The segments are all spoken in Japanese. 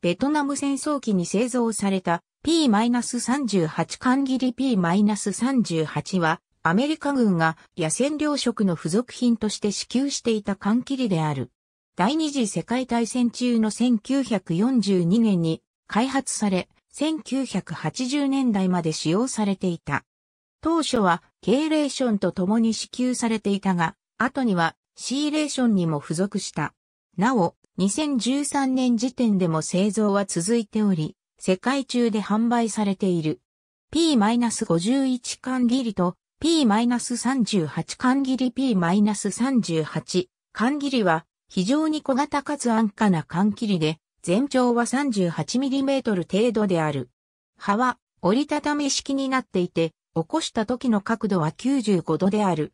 ベトナム戦争期に製造された P-38 缶切り P-38 はアメリカ軍が野戦糧食の付属品として支給していた缶切りである。第二次世界大戦中の1942年に開発され、1980年代まで使用されていた。当初は K レーションと共に支給されていたが、後には C レーションにも付属した。なお、2013年時点でも製造は続いており、世界中で販売されている。P-51 缶切りと P-38 缶切り P-38 缶切りは非常に小型かつ安価な缶切りで、全長は 38mm 程度である。刃は折りたたみ式になっていて、起こした時の角度は95度である。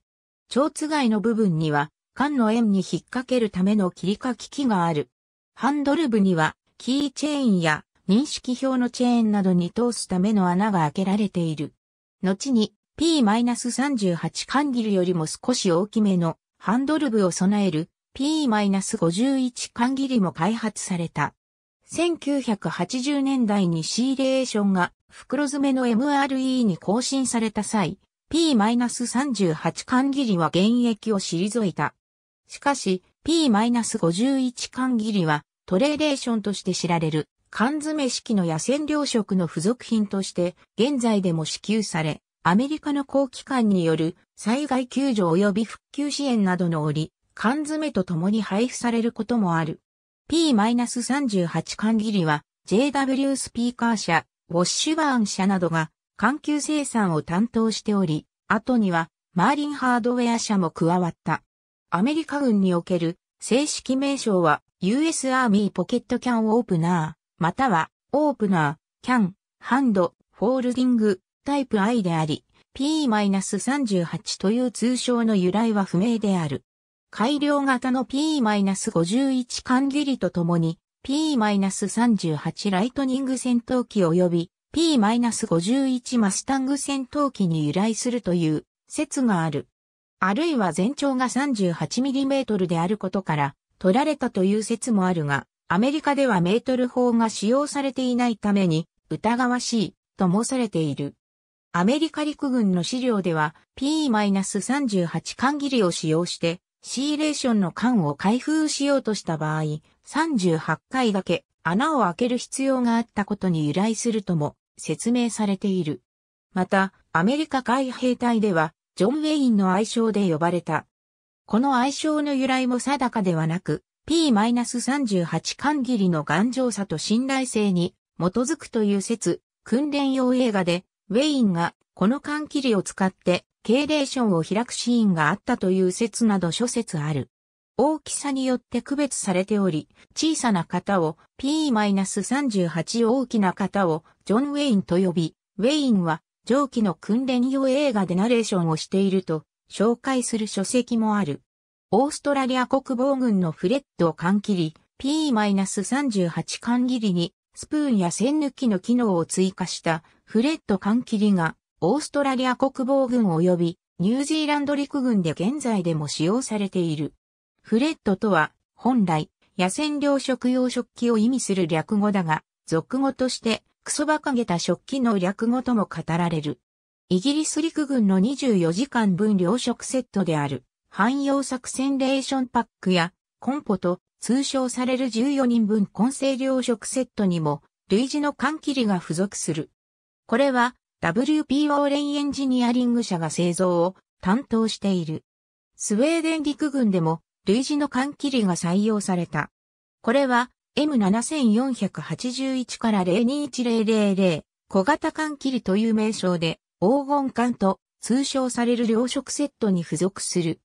蝶つがの部分には缶の円に引っ掛けるための切り欠き機がある。ハンドル部には、キーチェーンや認識表のチェーンなどに通すための穴が開けられている。後に P-38 缶ギルよりも少し大きめのハンドル部を備える P-51 缶ギりも開発された。1980年代にシーレーションが袋詰めの MRE に更新された際、P-38 缶切りは現役を退いた。しかし、P-51 缶切りは、トレーレーションとして知られる、缶詰式の野戦糧食の付属品として、現在でも支給され、アメリカの公機関による災害救助及び復旧支援などの折、缶詰と共に配布されることもある。P-38 缶切りは、JW スピーカー社、ウォッシュバーン社などが、環球生産を担当しており、後には、マーリンハードウェア社も加わった。アメリカ軍における正式名称は US Army p o c ポケットキャンオープナー、またはオープナー、キャン、ハンド、フォールディング、タイプ I であり、P-38 という通称の由来は不明である。改良型の P-51 管理りとともに P-38 ライトニング戦闘機及び P-51 マスタング戦闘機に由来するという説がある。あるいは全長が 38mm であることから、取られたという説もあるが、アメリカではメートル法が使用されていないために、疑わしい、と申されている。アメリカ陸軍の資料では P-38 缶切りを使用して、シーレーションの缶を開封しようとした場合、38回だけ穴を開ける必要があったことに由来するとも説明されている。また、アメリカ海兵隊ではジョン・ウェインの愛称で呼ばれた。この愛称の由来も定かではなく、P-38 缶切りの頑丈さと信頼性に基づくという説、訓練用映画で、ウェインがこの缶切りを使ってケーレーションを開くシーンがあったという説など諸説ある。大きさによって区別されており、小さな型を P-38 大きな型をジョン・ウェインと呼び、ウェインは上記の訓練用映画でナレーションをしていると紹介する書籍もある。オーストラリア国防軍のフレッドを缶切り、P-38 缶切りにスプーンや栓抜きの機能を追加したフレッド缶切りがオーストラリア国防軍及びニュージーランド陸軍で現在でも使用されている。フレッドとは本来野戦糧食用食器を意味する略語だが、俗語としてクソバカげた食器の略語とも語られる。イギリス陸軍の24時間分糧食セットである、汎用作戦レーションパックや、コンポと通称される14人分混成糧食セットにも、類似の缶切りが付属する。これは、WPO レイエンジニアリング社が製造を担当している。スウェーデン陸軍でも、類似の缶切りが採用された。これは、M7481 から0 2 1 0 0 0小型缶切りという名称で黄金缶と通称される両色セットに付属する。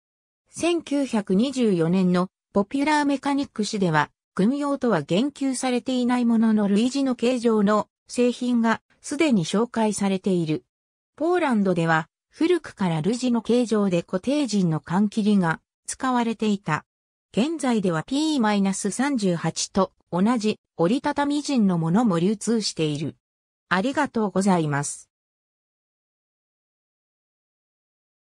1924年のポピュラーメカニック誌では軍用とは言及されていないものの類似の形状の製品がすでに紹介されている。ポーランドでは古くから類似の形状で固定人の缶切りが使われていた。現在では P-38 と同じ折りたたみ陣のものも流通している。ありがとうございます。